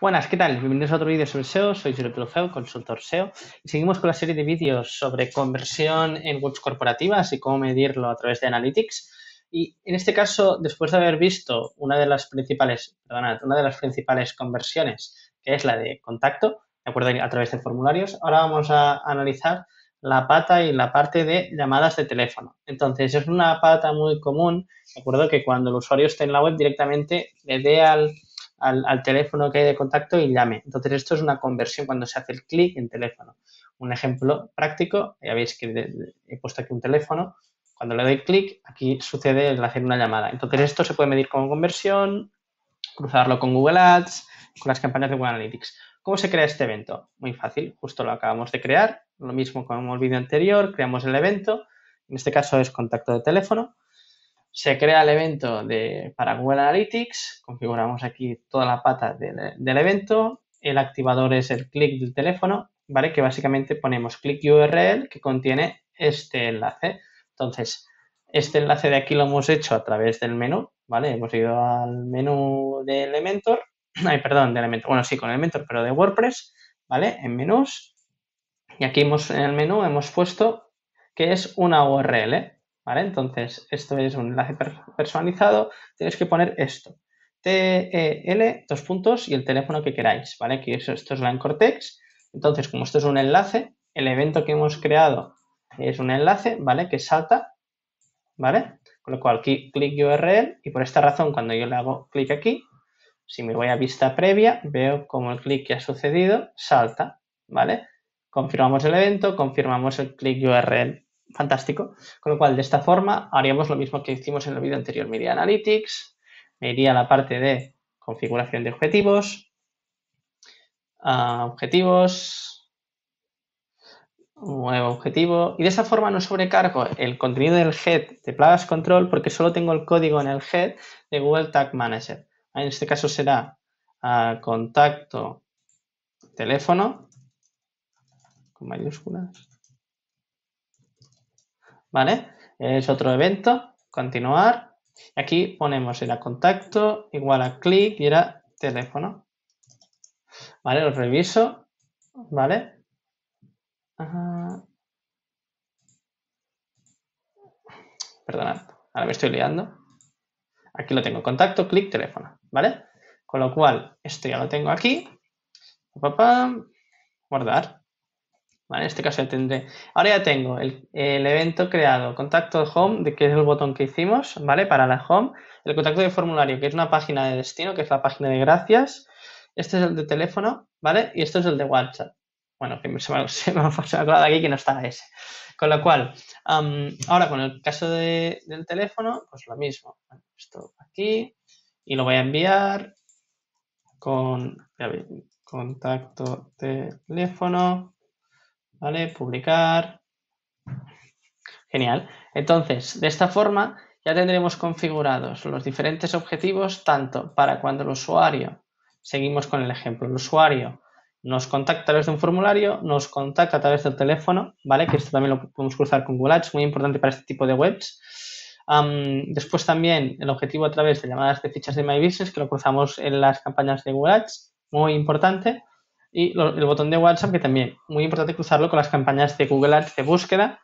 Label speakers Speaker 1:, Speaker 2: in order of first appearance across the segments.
Speaker 1: Buenas, ¿qué tal? Bienvenidos a otro vídeo sobre SEO, soy Julio consultor SEO. Y seguimos con la serie de vídeos sobre conversión en webs corporativas y cómo medirlo a través de Analytics. Y en este caso, después de haber visto una de las principales, una de las principales conversiones, que es la de contacto, de acuerdo a través de formularios, ahora vamos a analizar la pata y la parte de llamadas de teléfono. Entonces, es una pata muy común, de acuerdo, que cuando el usuario esté en la web directamente le dé al al, teléfono que hay de contacto y llame. Entonces, esto es una conversión cuando se hace el clic en teléfono. Un ejemplo práctico, ya veis que he puesto aquí un teléfono, cuando le doy clic, aquí sucede el hacer una llamada. Entonces, esto se puede medir como conversión, cruzarlo con Google Ads, con las campañas de Google Analytics. ¿Cómo se crea este evento? Muy fácil, justo lo acabamos de crear, lo mismo como el vídeo anterior, creamos el evento, en este caso es contacto de teléfono, se crea el evento de, para Google Analytics, configuramos aquí toda la pata del, evento, el activador es el clic del teléfono, ¿vale? Que básicamente ponemos clic URL que contiene este enlace. Entonces, este enlace de aquí lo hemos hecho a través del menú, ¿vale? Hemos ido al menú de Elementor, ay, perdón, de Elementor, bueno, sí, con Elementor, pero de WordPress, ¿vale? En menús, y aquí hemos, en el menú hemos puesto que es una URL, entonces, esto es un enlace personalizado, tenéis que poner esto. TEL, dos puntos y el teléfono que queráis, ¿vale? Que esto es la Encortex. Entonces, como esto es un enlace, el evento que hemos creado es un enlace, ¿vale? Que salta, ¿vale? Con lo cual, aquí clic URL y por esta razón, cuando yo le hago clic aquí, si me voy a vista previa, veo como el clic que ha sucedido salta, ¿vale? Confirmamos el evento, confirmamos el clic URL fantástico. Con lo cual, de esta forma, haríamos lo mismo que hicimos en el vídeo anterior. Me iría Analytics, me iría a la parte de configuración de objetivos, objetivos, nuevo objetivo. Y de esa forma no sobrecargo el contenido del head de plagas control porque solo tengo el código en el head de Google Tag Manager. En este caso será ah, contacto teléfono con mayúsculas ¿vale? Es otro evento, continuar. Aquí ponemos a contacto, igual a clic y era teléfono. ¿Vale? Lo reviso, ¿vale? Perdonad, ahora me estoy liando. Aquí lo tengo, contacto, clic, teléfono, ¿vale? Con lo cual, esto ya lo tengo aquí. Papá, guardar. ¿vale? En este caso ya tendré. Ahora ya tengo el, evento creado, contacto home, de que es el botón que hicimos, ¿vale? Para la home, el contacto de formulario, que es una página de destino, que es la página de gracias. Este es el de teléfono, ¿vale? Y esto es el de WhatsApp. Bueno, que se me, se me ha de aquí que no está ese. Con lo cual, ahora con el caso del teléfono, pues lo mismo. Esto aquí y lo voy a enviar con, contacto contacto teléfono ¿vale? Publicar. Genial. Entonces, de esta forma ya tendremos configurados los diferentes objetivos tanto para cuando el usuario, seguimos con el ejemplo, el usuario nos contacta a través de un formulario, nos contacta a través del teléfono, ¿vale? Que esto también lo podemos cruzar con Google Ads, muy importante para este tipo de webs. después también el objetivo a través de llamadas de fichas de My Business, que lo cruzamos en las campañas de Google Ads, muy importante. Y el botón de WhatsApp, que también muy importante cruzarlo con las campañas de Google Ads de búsqueda,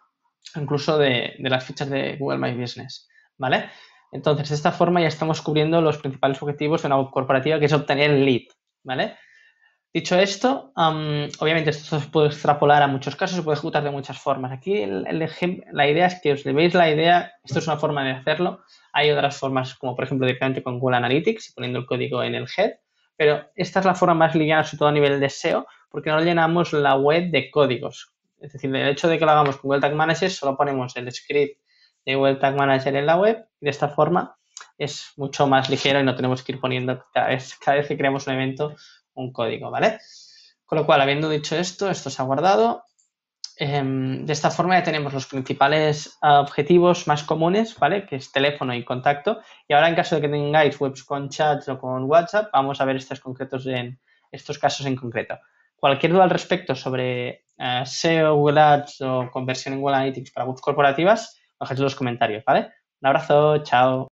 Speaker 1: incluso de, las fichas de Google My Business. ¿Vale? Entonces, de esta forma ya estamos cubriendo los principales objetivos de una web corporativa, que es obtener lead. ¿Vale? Dicho esto, obviamente esto se puede extrapolar a muchos casos, se puede ejecutar de muchas formas. Aquí el, la idea es que os veis la idea, esto es una forma de hacerlo. Hay otras formas, como por ejemplo directamente con Google Analytics, poniendo el código en el head, pero esta es la forma más ligera, sobre todo a nivel de SEO, porque no llenamos la web de códigos. Es decir, el hecho de que lo hagamos con Google Tag Manager, solo ponemos el script de Google Tag Manager en la web y de esta forma es mucho más ligero y no tenemos que ir poniendo cada vez, cada vez que creamos un evento un código, ¿vale? Con lo cual, habiendo dicho esto, esto se ha guardado Em, de esta forma ya tenemos los principales ah, objetivos más comunes, ¿vale? Que es teléfono y contacto. Y ahora en caso de que tengáis webs con chats o con WhatsApp, vamos a ver estos, concretos en, estos casos en concreto. Cualquier duda al respecto sobre ah, SEO, Google Ads o conversión en Google Analytics para webs corporativas, dejadlo en los comentarios, ¿vale? Un abrazo, chao.